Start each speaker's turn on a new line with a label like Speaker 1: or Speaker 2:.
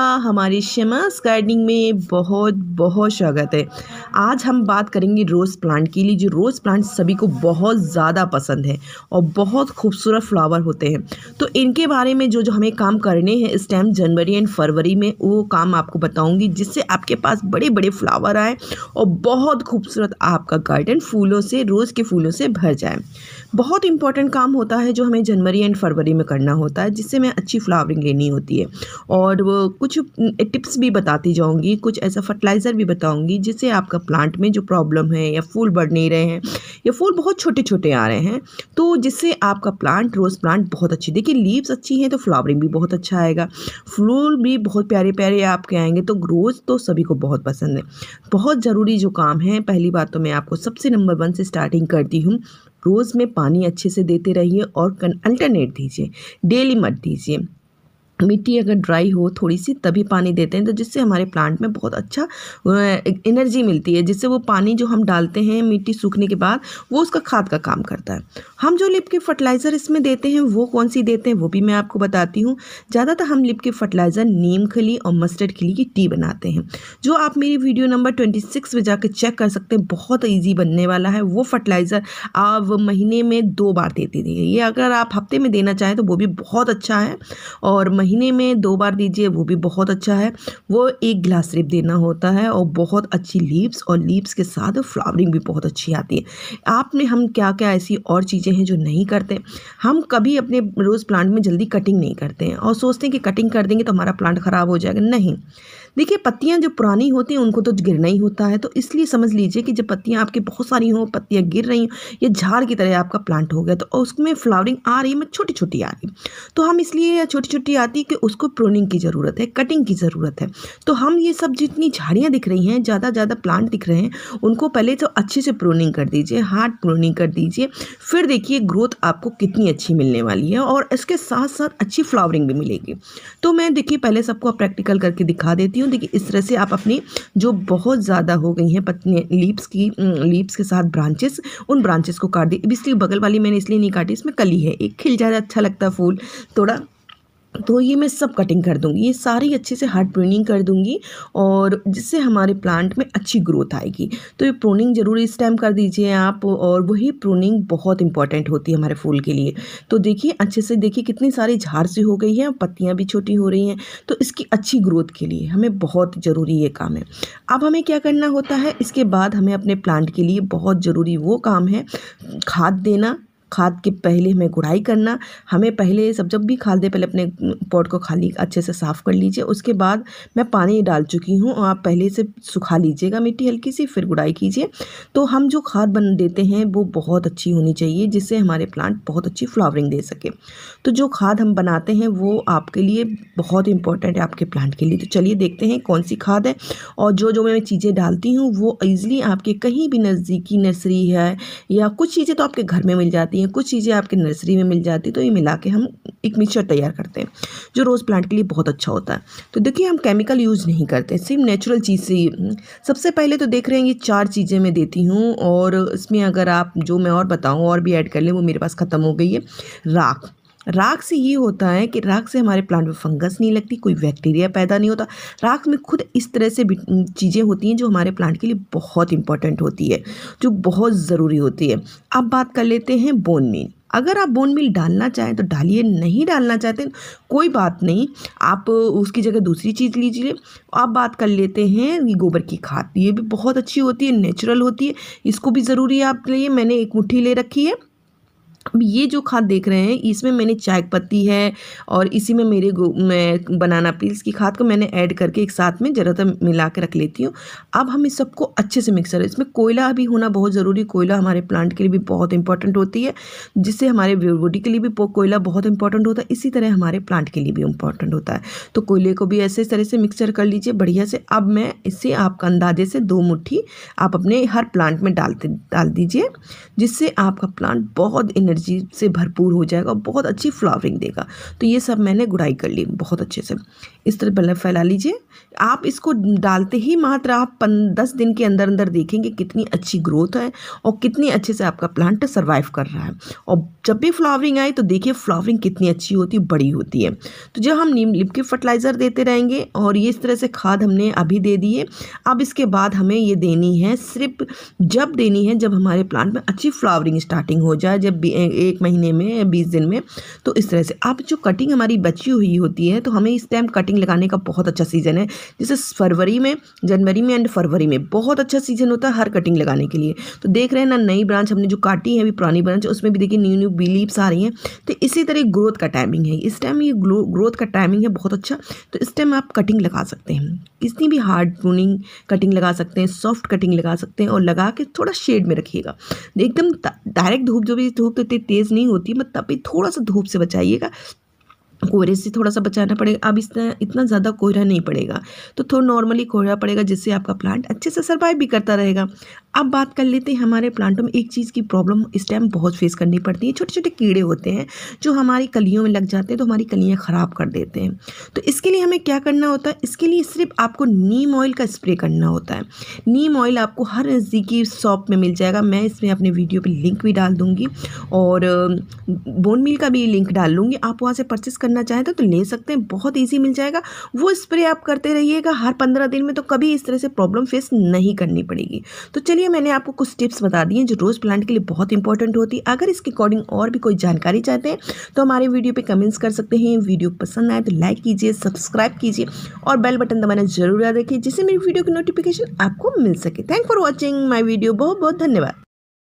Speaker 1: हमारी शमास गार्डनिंग में बहुत बहुत स्वागत है आज हम बात करेंगे रोज़ प्लांट के लिए जो रोज़ प्लांट सभी को बहुत ज़्यादा पसंद है और बहुत खूबसूरत फ्लावर होते हैं तो इनके बारे में जो जो हमें काम करने हैं इस टाइम जनवरी एंड फरवरी में वो काम आपको बताऊंगी जिससे आपके पास बड़े बड़े फ्लावर आए और बहुत खूबसूरत आपका गार्डन फूलों से रोज़ के फूलों से भर जाए बहुत इंपॉर्टेंट काम होता है जो हमें जनवरी एंड फरवरी में करना होता है जिससे मैं अच्छी फ्लावरिंग लेनी होती है और वो कुछ टिप्स भी बताती जाऊँगी कुछ ऐसा फर्टिलाइज़र भी बताऊँगी जिससे आपका प्लांट में जो प्रॉब्लम है या फूल बढ़ नहीं रहे हैं या फूल बहुत छोटे छोटे आ रहे हैं तो जिससे आपका प्लांट रोज़ प्लांट बहुत अच्छी देखिए लीव्स अच्छी हैं तो फ्लावरिंग भी बहुत अच्छा आएगा फूल भी बहुत प्यारे प्यारे आपके आएंगे तो ग्रोज तो सभी को बहुत पसंद है बहुत ज़रूरी जो काम है पहली बात तो मैं आपको सबसे नंबर वन से स्टार्टिंग करती हूँ रोज़ में पानी अच्छे से देते रहिए और अल्टरनेट दीजिए डेली मत दीजिए मिट्टी अगर ड्राई हो थोड़ी सी तभी पानी देते हैं तो जिससे हमारे प्लांट में बहुत अच्छा एनर्जी मिलती है जिससे वो पानी जो हम डालते हैं मिट्टी सूखने के बाद वो उसका खाद का काम करता है हम जो लिप के फर्टिलाइज़र इसमें देते हैं वो कौन सी देते हैं वो भी मैं आपको बताती हूँ ज़्यादातर हम लिप के फर्टिलाइज़र नीम खली और मस्टर्ड खली की टी बनाते हैं जो आप मेरी वीडियो नंबर ट्वेंटी सिक्स में जाकर चेक कर सकते हैं बहुत ईजी बनने वाला है वो फर्टिलाइज़र आप महीने में दो बार देते थी ये अगर आप हफ्ते में देना चाहें तो वो भी बहुत अच्छा है और महीने में दो बार दीजिए वो भी बहुत अच्छा है वो एक गिलास रिप देना होता है और बहुत अच्छी लीव्स और लीव्स के साथ फ्लावरिंग भी बहुत अच्छी आती है आप में हम क्या क्या ऐसी और चीज़ें हैं जो नहीं करते हम कभी अपने रोज़ प्लांट में जल्दी कटिंग नहीं करते हैं और सोचते हैं कि कटिंग कर देंगे तो हमारा प्लांट ख़राब हो जाएगा नहीं देखिए पत्तियाँ जो पुरानी होती हैं उनको तो गिरना ही होता है तो इसलिए समझ लीजिए कि जब पत्तियाँ आपकी बहुत सारी हों पत्तियाँ गिर रही हों या झाड़ की तरह आपका प्लांट हो गया तो उसमें फ्लावरिंग आ रही है मैं मतलब छोटी छोटी आ रही तो हम इसलिए छोटी छोटी आती कि उसको प्रोनिंग की ज़रूरत है कटिंग की ज़रूरत है तो हम ये सब जितनी झाड़ियाँ दिख रही हैं ज़्यादा ज़्यादा प्लांट दिख रहे हैं उनको पहले तो अच्छे से प्रोनिंग कर दीजिए हार्ड प्रोनिंग कर दीजिए फिर देखिए ग्रोथ आपको कितनी अच्छी मिलने वाली है और इसके साथ साथ अच्छी फ्लावरिंग भी मिलेगी तो मैं देखिए पहले सबको प्रैक्टिकल करके दिखा देती हूँ हूँ देखिए इस तरह से आप अपनी जो बहुत ज़्यादा हो गई हैं पत्नी लीप्स की लीप्स के साथ ब्रांचेस उन ब्रांचेस को काट दी इसलिए बगल वाली मैंने इसलिए नहीं काटी इसमें कली है एक खिल जाए अच्छा लगता फूल थोड़ा तो ये मैं सब कटिंग कर दूँगी ये सारी अच्छे से हार्ड प्रूनिंग कर दूँगी और जिससे हमारे प्लांट में अच्छी ग्रोथ आएगी तो ये प्रूनिंग ज़रूर इस टाइम कर दीजिए आप और वही प्रूनिंग बहुत इंपॉर्टेंट होती है हमारे फूल के लिए तो देखिए अच्छे से देखिए कितनी सारी झाड़ सी हो गई है पत्तियाँ भी छोटी हो रही हैं तो इसकी अच्छी ग्रोथ के लिए हमें बहुत ज़रूरी ये काम है अब हमें क्या करना होता है इसके बाद हमें अपने प्लांट के लिए बहुत ज़रूरी वो काम है खाद देना खाद की पहले हमें गुड़ाई करना हमें पहले सब जब भी खाद दे पहले अपने पॉट को खाली अच्छे से साफ़ कर लीजिए उसके बाद मैं पानी डाल चुकी हूँ और आप पहले से सुखा लीजिएगा मिट्टी हल्की सी फिर गुड़ाई कीजिए तो हम जो खाद बन देते हैं वो बहुत अच्छी होनी चाहिए जिससे हमारे प्लांट बहुत अच्छी फ्लावरिंग दे सके तो जो खाद हम बनाते हैं वो आपके लिए बहुत इंपॉर्टेंट है आपके प्लांट के लिए तो चलिए देखते हैं कौन सी खाद है और जो जो मैं चीज़ें डालती हूँ वो ईज़िली आपके कहीं भी नज़दीकी नर्सरी है या कुछ चीज़ें तो आपके घर में मिल जाती जाती हैं कुछ चीज़ें आपके नर्सरी में मिल जाती तो ये मिला के हम एक मिक्सचर तैयार करते हैं जो रोज़ प्लांट के लिए बहुत अच्छा होता है तो देखिए हम केमिकल यूज़ नहीं करते सिर्फ नेचुरल चीज़ से हम्म। सबसे पहले तो देख रहे हैं ये चार चीज़ें मैं देती हूँ और इसमें अगर आप जो मैं और बताऊँ और भी ऐड कर लें वो मेरे पास ख़त्म हो गई है राख राख से ये होता है कि राख से हमारे प्लांट में फंगस नहीं लगती कोई बैक्टीरिया पैदा नहीं होता राख में खुद इस तरह से चीज़ें होती हैं जो हमारे प्लांट के लिए बहुत इंपॉर्टेंट होती है जो बहुत ज़रूरी होती है अब बात कर लेते हैं बोन मिल अगर आप बोन मिल डालना चाहें तो डालिए नहीं डालना चाहते कोई बात नहीं आप उसकी जगह दूसरी चीज़ लीजिए आप बात कर लेते हैं ये गोबर की खाद ये भी बहुत अच्छी होती है नेचुरल होती है इसको भी ज़रूरी है आप लिए मैंने एक मुट्ठी ले रखी है अब ये जो खाद देख रहे हैं इसमें मैंने चाय पत्ती है और इसी में मेरे मैं बनाना पील्स की खाद को मैंने ऐड करके एक साथ में ज़रा ज़रूरत मिला के रख लेती हूँ अब हम इस सबको अच्छे से मिक्सर इसमें कोयला भी होना बहुत ज़रूरी कोयला हमारे प्लांट के लिए भी बहुत इंपॉर्टेंट होती है जिससे हमारे बॉडी के लिए भी कोयला बहुत इंपॉर्टेंट होता है इसी तरह हमारे प्लांट के लिए भी इंपॉर्टेंट होता है तो कोयले को भी ऐसे तरह से मिक्सर कर लीजिए बढ़िया से अब मैं इससे आपका अंदाजे से दो मुठ्ठी आप अपने हर प्लांट में डालते डाल दीजिए जिससे आपका प्लांट बहुत एनर्जी एनर्जी से भरपूर हो जाएगा बहुत अच्छी फ्लावरिंग देगा तो ये सब मैंने गुड़ाई कर ली बहुत अच्छे से इस तरह फैला लीजिए आप इसको डालते ही मात्र आप पन दस दिन के अंदर अंदर देखेंगे कितनी अच्छी ग्रोथ है और कितनी अच्छे से आपका प्लांट सर्वाइव कर रहा है और जब भी फ्लावरिंग आए तो देखिए फ्लावरिंग कितनी अच्छी होती है बड़ी होती है तो जब हम नीम लिप के फर्टिलाइज़र देते रहेंगे और ये इस तरह से खाद हमने अभी दे दी है अब इसके बाद हमें ये देनी है सिर्फ जब देनी है जब हमारे प्लांट में अच्छी फ्लावरिंग स्टार्टिंग हो जाए जब एक महीने में बीस दिन में तो इस तरह से अब जो कटिंग हमारी बची हुई होती है तो हमें इस टाइम कटिंग प्लांटिंग लगाने का बहुत अच्छा सीज़न है जैसे फरवरी में जनवरी में एंड फरवरी में बहुत अच्छा सीज़न होता है हर कटिंग लगाने के लिए तो देख रहे हैं ना नई ब्रांच हमने जो काटी है अभी पुरानी ब्रांच उसमें भी देखिए न्यू न्यू बिलीव्स आ रही हैं तो इसी तरह ग्रोथ का टाइमिंग है इस टाइम ये ग्रोथ का टाइमिंग है बहुत अच्छा तो इस टाइम आप कटिंग लगा सकते हैं किसी भी हार्ड प्रूनिंग कटिंग लगा सकते हैं सॉफ्ट कटिंग लगा सकते हैं और लगा के थोड़ा शेड में रखिएगा एकदम डायरेक्ट धूप जो भी धूप तो इतनी तेज़ नहीं होती मतलब तभी थोड़ा सा धूप से बचाइएगा कोहरे से थोड़ा सा बचाना पड़ेगा अब इतना इतना ज़्यादा कोहरा नहीं पड़ेगा तो थोड़ा नॉर्मली कोहरा पड़ेगा जिससे आपका प्लांट अच्छे से सर्वाइव भी करता रहेगा अब बात कर लेते हैं हमारे प्लांटों में एक चीज़ की प्रॉब्लम इस टाइम बहुत फेस करनी पड़ती है छोटे छोटे कीड़े होते हैं जो हमारी कलियों में लग जाते हैं तो हमारी कलियाँ ख़राब कर देते हैं तो इसके लिए हमें क्या करना होता है इसके लिए सिर्फ आपको नीम ऑयल का स्प्रे करना होता है नीम ऑयल आपको हर नज़दीकी शॉप में मिल जाएगा मैं इसमें अपने वीडियो पर लिंक भी डाल दूँगी और बोन मिल का भी लिंक डाल लूँगी आप वहाँ से परचेस करना चाहें तो, तो ले सकते हैं बहुत ईजी मिल जाएगा वो स्प्रे आप करते रहिएगा हर पंद्रह दिन में तो कभी इस तरह से प्रॉब्लम फेस नहीं करनी पड़ेगी तो चलिए ये मैंने आपको कुछ टिप्स बता दी हैं जो रोज़ प्लांट के लिए बहुत इंपॉर्टेंट होती है अगर इसके अकॉर्डिंग और भी कोई जानकारी चाहते हैं तो हमारे वीडियो पर कमेंट्स कर सकते हैं वीडियो पसंद आए तो लाइक कीजिए सब्सक्राइब कीजिए और बेल बटन दबाना जरूर याद रखिए जिससे मेरी वीडियो की नोटिफिकेशन आपको मिल सके thank for watching my video बहुत बहुत धन्यवाद